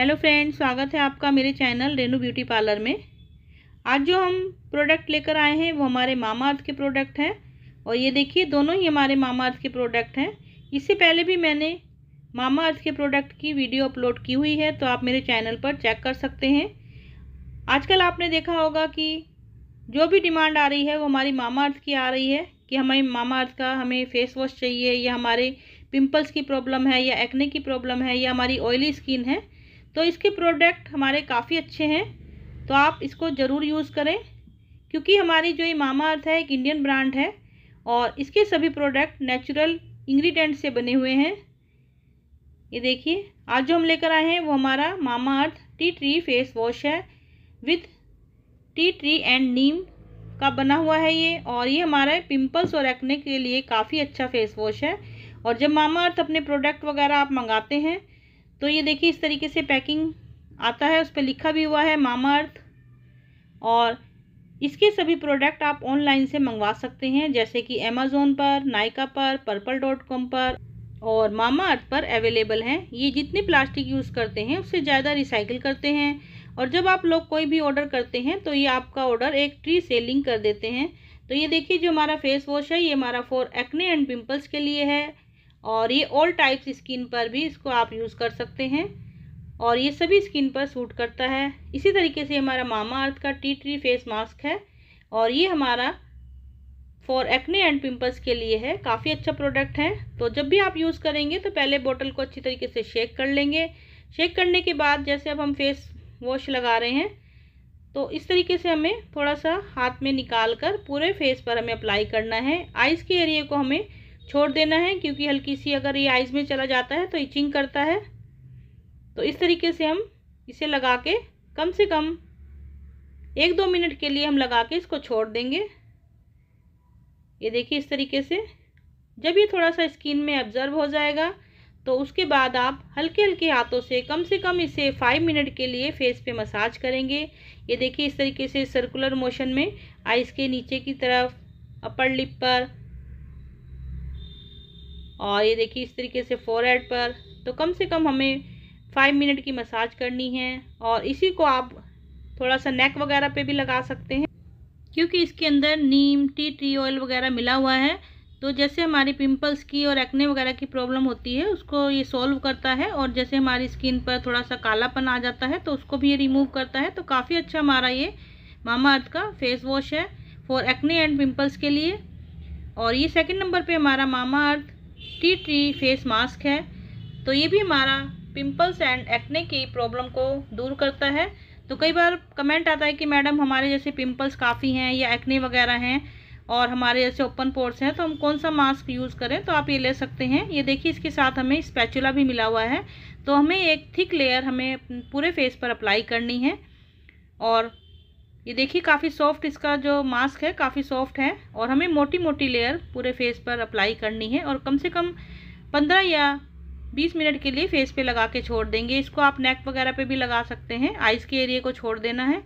hello friends स्वागत है आपका मेरे चैनल रेनू ब्यूटी पार्लर में आज जो हम प्रोडक्ट लेकर आए हैं वो हमारे मामा अर्थ के प्रोडक्ट हैं और ये देखिए दोनों ही हमारे मामा अर्थ के प्रोडक्ट हैं इससे पहले भी मैंने मामा अर्थ के प्रोडक्ट की वीडियो अपलोड की हुई है तो आप मेरे चैनल पर चेक कर सकते हैं आजकल आपने देखा होगा कि जो भी डिमांड आ रही है वो हमारी मामा अर्थ की आ रही है कि हमें मामा अर्थ का हमें फेस वॉश चाहिए या हमारे पिंपल्स की प्रॉब्लम है या एक्ने की प्रॉब्लम है या हमारी ऑयली स्किन है तो इसके प्रोडक्ट हमारे काफ़ी अच्छे हैं तो आप इसको ज़रूर यूज़ करें क्योंकि हमारी जो ये मामा अर्थ है एक इंडियन ब्रांड है और इसके सभी प्रोडक्ट नेचुरल इंग्रेडिएंट से बने हुए हैं ये देखिए आज जो हम लेकर आए हैं वो हमारा Mamaearth tea tree face wash है with tea tree and neem का बना हुआ है ये और ये हमारा पिंपल्स और एक्ने के लिए काफ़ी अच्छा फेस वॉश है और जब मामा अर्थ अपने प्रोडक्ट वगैरह आप मंगाते हैं तो ये देखिए इस तरीके से पैकिंग आता है उस पर लिखा भी हुआ है मामा अर्थ और इसके सभी प्रोडक्ट आप ऑनलाइन से मंगवा सकते हैं जैसे कि अमेज़ोन पर नायका पर पर्पल डॉट कॉम पर और मामा अर्थ पर अवेलेबल हैं ये जितनी प्लास्टिक यूज़ करते हैं उससे ज़्यादा रिसाइकिल करते हैं और जब आप लोग कोई भी ऑर्डर करते हैं तो ये आपका ऑर्डर एक ट्री से लिंक कर देते हैं तो ये देखिए जो हमारा फेस वॉश है ये हमारा फॉर एक्ने एंड पिम्पल्स के लिए है और ये ऑल टाइप्स स्किन पर भी इसको आप यूज़ कर सकते हैं और ये सभी स्किन पर सूट करता है इसी तरीके से हमारा मामा अर्थ का टी ट्री फेस मास्क है और ये हमारा फॉर एक्ने एंड पिंपल्स के लिए है काफ़ी अच्छा प्रोडक्ट है तो जब भी आप यूज़ करेंगे तो पहले बोतल को अच्छी तरीके से शेक कर लेंगे शेक करने के बाद जैसे अब हम फेस वॉश लगा रहे हैं तो इस तरीके से हमें थोड़ा सा हाथ में निकाल कर पूरे फेस पर हमें अप्लाई करना है आइज़ के एरिए को हमें छोड़ देना है क्योंकि हल्की सी अगर ये आइज़ में चला जाता है तो इचिंग करता है तो इस तरीके से हम इसे लगा के कम से कम एक दो मिनट के लिए हम लगा के इसको छोड़ देंगे ये देखिए इस तरीके से जब ये थोड़ा सा स्किन में ऑब्जर्व हो जाएगा तो उसके बाद आप हल्के हल्के हाथों से कम से कम इसे फाइव मिनट के लिए फेस पे मसाज करेंगे ये देखिए इस तरीके से सर्कुलर मोशन में आइज़ के नीचे की तरफ अपर लिप पर और ये देखिए इस तरीके से फोरहेड पर तो कम से कम हमें फाइव मिनट की मसाज करनी है और इसी को आप थोड़ा सा नेक वगैरह पे भी लगा सकते हैं क्योंकि इसके अंदर नीम टी ट्री ऑयल वगैरह मिला हुआ है तो जैसे हमारी पिंपल्स की और एक्ने वगैरह की प्रॉब्लम होती है उसको ये सॉल्व करता है और जैसे हमारी स्किन पर थोड़ा सा कालापन आ जाता है तो उसको भी ये रिमूव करता है तो काफ़ी अच्छा हमारा ये मामा अर्थ का फेस वॉश है फॉर एक्ने एंड पिम्पल्स के लिए और ये सेकेंड नंबर पर हमारा Mamaearth tea tree face mask है तो ये भी हमारा पिंपल्स एंड एक्ने की प्रॉब्लम को दूर करता है तो कई बार कमेंट आता है कि मैडम हमारे जैसे पिंपल्स काफ़ी हैं या एक्ने वगैरह हैं और हमारे जैसे ओपन पोर्ट्स हैं तो हम कौन सा मास्क यूज़ करें तो आप ये ले सकते हैं ये देखिए इसके साथ हमें स्पैचुला भी मिला हुआ है तो हमें एक थिक लेयर हमें पूरे फेस पर अप्लाई करनी है और ये देखिए काफ़ी सॉफ्ट इसका जो मास्क है काफ़ी सॉफ्ट है और हमें मोटी मोटी लेयर पूरे फेस पर अप्लाई करनी है और कम से कम पंद्रह या बीस मिनट के लिए फेस पे लगा के छोड़ देंगे इसको आप नेक वगैरह पे भी लगा सकते हैं आइज़ के एरिया को छोड़ देना है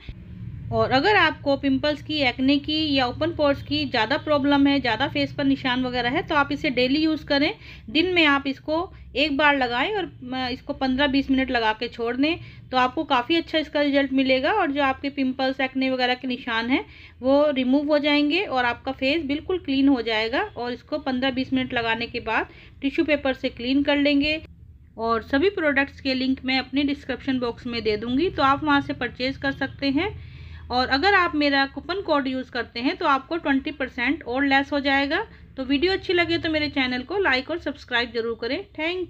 और अगर आपको पिंपल्स की एक्ने की या ओपन पोर्स की ज़्यादा प्रॉब्लम है ज़्यादा फेस पर निशान वगैरह है तो आप इसे डेली यूज़ करें दिन में आप इसको एक बार लगाएं और इसको 15-20 मिनट लगा के छोड़ दें तो आपको काफ़ी अच्छा इसका रिजल्ट मिलेगा और जो आपके पिंपल्स एक्ने वगैरह के निशान हैं वो रिमूव हो जाएंगे और आपका फेस बिल्कुल क्लीन हो जाएगा और इसको पंद्रह बीस मिनट लगाने के बाद टिश्यू पेपर से क्लीन कर लेंगे और सभी प्रोडक्ट्स के लिंक मैं अपने डिस्क्रिप्शन बॉक्स में दे दूँगी तो आप वहाँ से परचेज़ कर सकते हैं और अगर आप मेरा कूपन कोड यूज़ करते हैं तो आपको ट्वेंटी परसेंट और लेस हो जाएगा तो वीडियो अच्छी लगे तो मेरे चैनल को लाइक और सब्सक्राइब जरूर करें थैंक